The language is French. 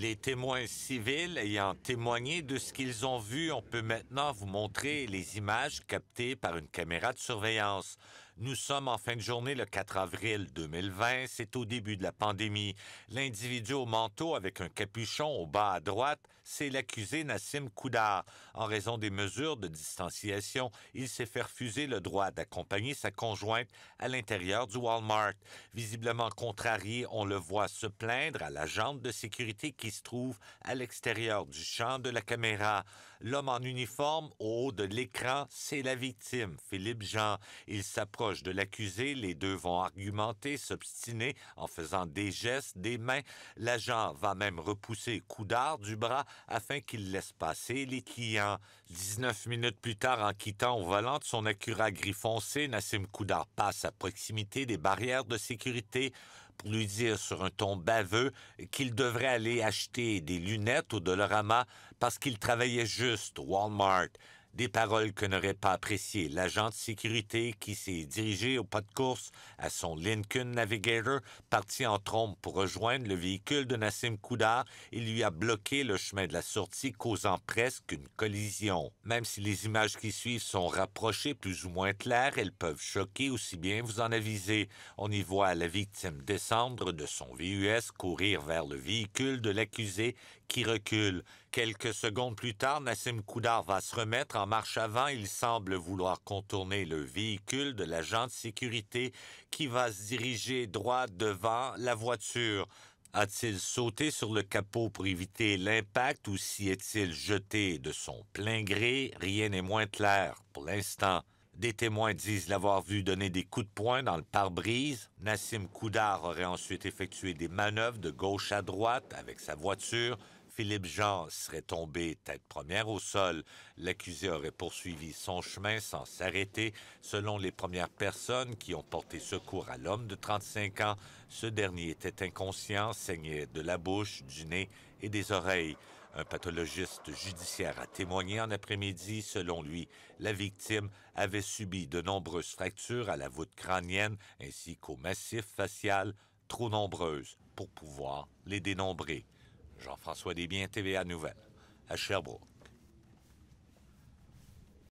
les témoins civils ayant témoigné de ce qu'ils ont vu, on peut maintenant vous montrer les images captées par une caméra de surveillance. Nous sommes en fin de journée le 4 avril 2020, c'est au début de la pandémie. L'individu au manteau avec un capuchon au bas à droite, c'est l'accusé Nassim Koudar. En raison des mesures de distanciation, il s'est fait refuser le droit d'accompagner sa conjointe à l'intérieur du Walmart. Visiblement contrarié, on le voit se plaindre à la jambe de sécurité qui se trouve à l'extérieur du champ de la caméra. L'homme en uniforme au haut de l'écran, c'est la victime, Philippe Jean. Il s'approche de l'accusé. Les deux vont argumenter, s'obstiner en faisant des gestes, des mains. L'agent va même repousser Coudard du bras afin qu'il laisse passer les clients. 19 minutes plus tard, en quittant au volant de son Acura gris foncé, Nassim Koudar passe à proximité des barrières de sécurité pour lui dire sur un ton baveux qu'il devrait aller acheter des lunettes au Dolorama parce qu'il travaillait juste au Walmart. Des paroles que n'aurait pas apprécié l'agent de sécurité qui s'est dirigé au pas de course à son Lincoln Navigator, parti en trombe pour rejoindre le véhicule de Nassim Koudar et lui a bloqué le chemin de la sortie, causant presque une collision. Même si les images qui suivent sont rapprochées plus ou moins claires, elles peuvent choquer aussi bien vous en aviser. On y voit la victime descendre de son VUS, courir vers le véhicule de l'accusé qui recule. Quelques secondes plus tard, Nassim Koudar va se remettre en marche avant. Il semble vouloir contourner le véhicule de l'agent de sécurité qui va se diriger droit devant la voiture. A-t-il sauté sur le capot pour éviter l'impact ou s'y est-il jeté de son plein gré? Rien n'est moins clair pour l'instant. Des témoins disent l'avoir vu donner des coups de poing dans le pare-brise. Nassim Koudar aurait ensuite effectué des manœuvres de gauche à droite avec sa voiture Philippe Jean serait tombé tête première au sol. L'accusé aurait poursuivi son chemin sans s'arrêter. Selon les premières personnes qui ont porté secours à l'homme de 35 ans, ce dernier était inconscient, saignait de la bouche, du nez et des oreilles. Un pathologiste judiciaire a témoigné en après-midi. Selon lui, la victime avait subi de nombreuses fractures à la voûte crânienne ainsi qu'au massif facial, trop nombreuses pour pouvoir les dénombrer. Jean-François Desbiens, TVA Nouvelle, à Cherbourg.